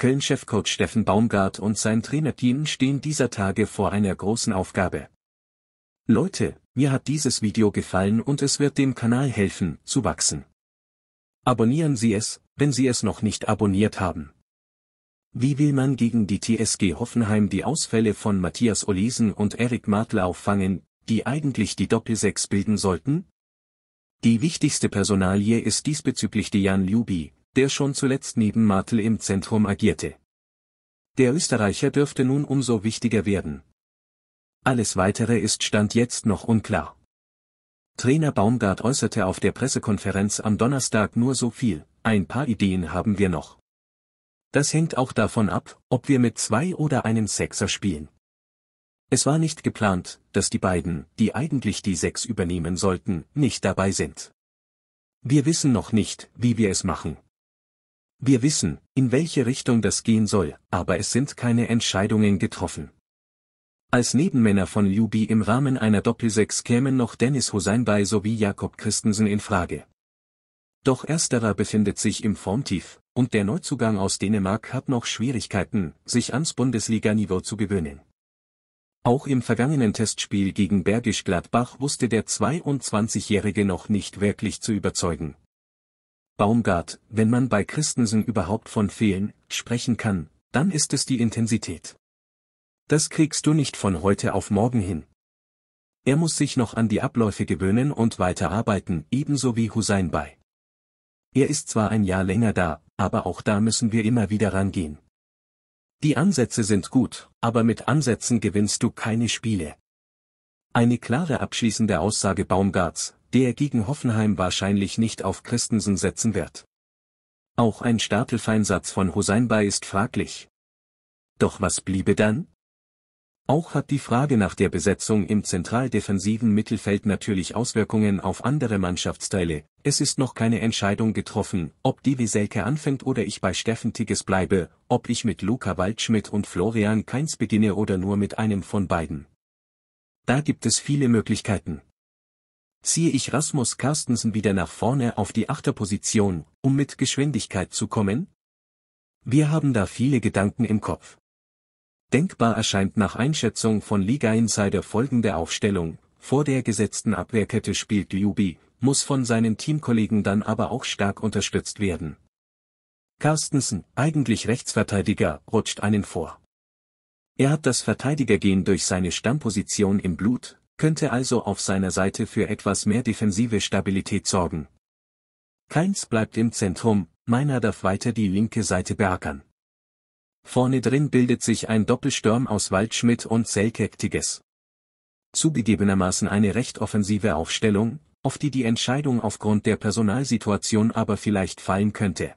Köln-Chefcoach Steffen Baumgart und sein Trainerteam stehen dieser Tage vor einer großen Aufgabe. Leute, mir hat dieses Video gefallen und es wird dem Kanal helfen, zu wachsen. Abonnieren Sie es, wenn Sie es noch nicht abonniert haben. Wie will man gegen die TSG Hoffenheim die Ausfälle von Matthias Olesen und Erik Martl auffangen, die eigentlich die Doppelsechs bilden sollten? Die wichtigste Personalie ist diesbezüglich Dejan Ljubi, der schon zuletzt neben Martel im Zentrum agierte. Der Österreicher dürfte nun umso wichtiger werden. Alles weitere ist Stand jetzt noch unklar. Trainer Baumgart äußerte auf der Pressekonferenz am Donnerstag nur so viel, ein paar Ideen haben wir noch. Das hängt auch davon ab, ob wir mit zwei oder einem Sechser spielen. Es war nicht geplant, dass die beiden, die eigentlich die Sechs übernehmen sollten, nicht dabei sind. Wir wissen noch nicht, wie wir es machen. Wir wissen, in welche Richtung das gehen soll, aber es sind keine Entscheidungen getroffen. Als Nebenmänner von Luby im Rahmen einer Doppelsechs kämen noch Dennis Hosein sowie Jakob Christensen in Frage. Doch ersterer befindet sich im Formtief, und der Neuzugang aus Dänemark hat noch Schwierigkeiten, sich ans Bundesliga-Niveau zu gewöhnen. Auch im vergangenen Testspiel gegen Bergisch Gladbach wusste der 22-Jährige noch nicht wirklich zu überzeugen, Baumgart, wenn man bei Christensen überhaupt von Fehlen sprechen kann, dann ist es die Intensität. Das kriegst du nicht von heute auf morgen hin. Er muss sich noch an die Abläufe gewöhnen und weiterarbeiten, ebenso wie Hussein bei. Er ist zwar ein Jahr länger da, aber auch da müssen wir immer wieder rangehen. Die Ansätze sind gut, aber mit Ansätzen gewinnst du keine Spiele. Eine klare abschließende Aussage Baumgarts, der gegen Hoffenheim wahrscheinlich nicht auf Christensen setzen wird. Auch ein Startelfeinsatz von Hoseinbay ist fraglich. Doch was bliebe dann? Auch hat die Frage nach der Besetzung im zentraldefensiven Mittelfeld natürlich Auswirkungen auf andere Mannschaftsteile. Es ist noch keine Entscheidung getroffen, ob die Weselke anfängt oder ich bei Steffen Tigges bleibe, ob ich mit Luca Waldschmidt und Florian Keins beginne oder nur mit einem von beiden. Da gibt es viele Möglichkeiten ziehe ich Rasmus Carstensen wieder nach vorne auf die Achterposition, um mit Geschwindigkeit zu kommen? Wir haben da viele Gedanken im Kopf. Denkbar erscheint nach Einschätzung von Liga Insider folgende Aufstellung, vor der gesetzten Abwehrkette spielt Jubi, muss von seinen Teamkollegen dann aber auch stark unterstützt werden. Carstensen, eigentlich Rechtsverteidiger, rutscht einen vor. Er hat das Verteidigergehen durch seine Stammposition im Blut, könnte also auf seiner Seite für etwas mehr defensive Stabilität sorgen. Keins bleibt im Zentrum, Meiner darf weiter die linke Seite beackern. Vorne drin bildet sich ein Doppelsturm aus Waldschmidt und Selkektiges. Zugegebenermaßen eine recht offensive Aufstellung, auf die die Entscheidung aufgrund der Personalsituation aber vielleicht fallen könnte.